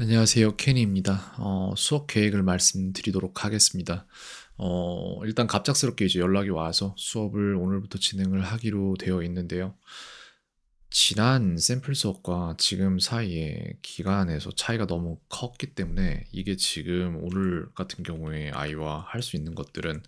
안녕하세요. 케니입니다. 어, 수업 계획을 말씀드리도록 하겠습니다. 어, 일단 갑작스럽게 이제 연락이 와서 수업을 오늘부터 진행을 하기로 되어 있는데요. 지난 샘플 수업과 지금 사이의 기간에서 차이가 너무 컸기 때문에 이게 지금 오늘 같은 경우에 아이와 할 수 있는 것들은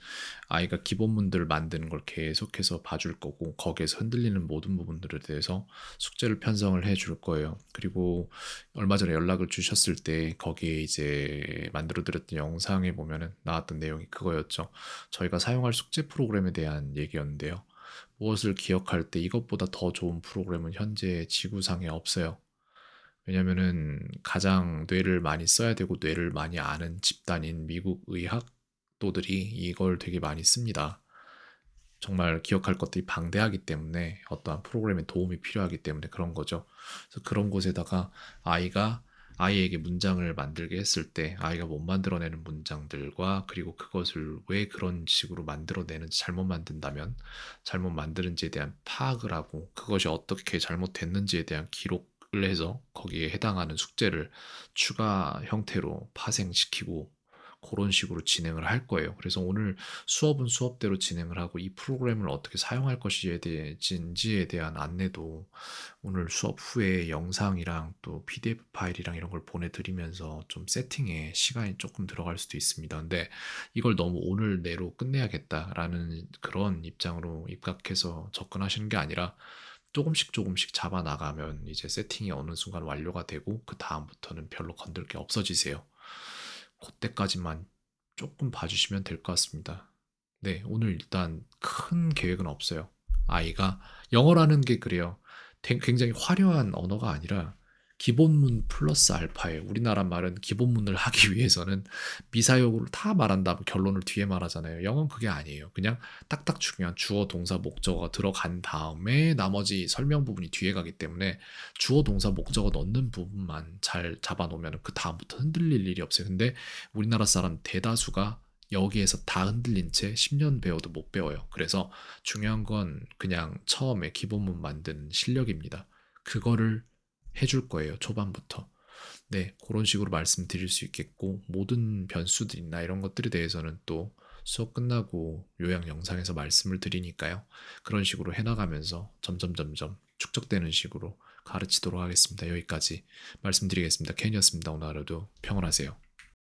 아이가 기본문들 만드는 걸 계속해서 봐줄 거고 거기에서 흔들리는 모든 부분들에 대해서 숙제를 편성을 해줄 거예요. 그리고 얼마 전에 연락을 주셨을 때 거기에 이제 만들어드렸던 영상에 보면은 나왔던 내용이 그거였죠. 저희가 사용할 숙제 프로그램에 대한 얘기였는데요. 무엇을 기억할 때 이것보다 더 좋은 프로그램은 현재 지구상에 없어요. 왜냐면은 가장 뇌를 많이 써야 되고 뇌를 많이 아는 집단인 미국 의학도들이 이걸 되게 많이 씁니다. 정말 기억할 것들이 방대하기 때문에 어떠한 프로그램에 도움이 필요하기 때문에 그런 거죠. 그래서 그런 곳에다가 아이가 아이에게 문장을 만들게 했을 때 아이가 못 만들어내는 문장들과 그리고 그것을 왜 그런 식으로 만들어내는지 잘못 만든다면 잘못 만드는지에 대한 파악을 하고 그것이 어떻게 잘못됐는지에 대한 기록을 해서 거기에 해당하는 숙제를 추가 형태로 파생시키고 그런 식으로 진행을 할 거예요. 그래서 오늘 수업은 수업대로 진행을 하고 이 프로그램을 어떻게 사용할 것인지에 대한 안내도 오늘 수업 후에 영상이랑 또 PDF 파일이랑 이런 걸 보내드리면서 좀 세팅에 시간이 조금 들어갈 수도 있습니다. 근데 이걸 너무 오늘 내로 끝내야겠다라는 그런 입장으로 입각해서 접근하시는 게 아니라 조금씩 조금씩 잡아 나가면 이제 세팅이 어느 순간 완료가 되고 그 다음부터는 별로 건들 게 없어지세요. 그때까지만 조금 봐주시면 될 것 같습니다. 네, 오늘 일단 큰 계획은 없어요. 아이가 영어라는 게 그래요. 굉장히 화려한 언어가 아니라 기본문 플러스 알파에 우리나라 말은 기본문을 하기 위해서는 미사용으로다 말한다. 결론을 뒤에 말하잖아요. 영어는 그게 아니에요. 그냥 딱딱 중요한 주어, 동사, 목적어 가 들어간 다음에 나머지 설명 부분이 뒤에 가기 때문에 주어, 동사, 목적어 넣는 부분만 잘 잡아놓으면 그 다음부터 흔들릴 일이 없어요. 근데 우리나라 사람 대다수가 여기에서 다 흔들린 채 10년 배워도 못 배워요. 그래서 중요한 건 그냥 처음에 기본문 만드는 실력입니다. 그거를 해줄 거예요. 초반부터. 네, 그런 식으로 말씀드릴 수 있겠고 모든 변수들이나 이런 것들에 대해서는 또 수업 끝나고 요양 영상에서 말씀을 드리니까요. 그런 식으로 해나가면서 점점 점점 축적되는 식으로 가르치도록 하겠습니다. 여기까지 말씀드리겠습니다. 켄이었습니다. 오늘 하루도 평온하세요.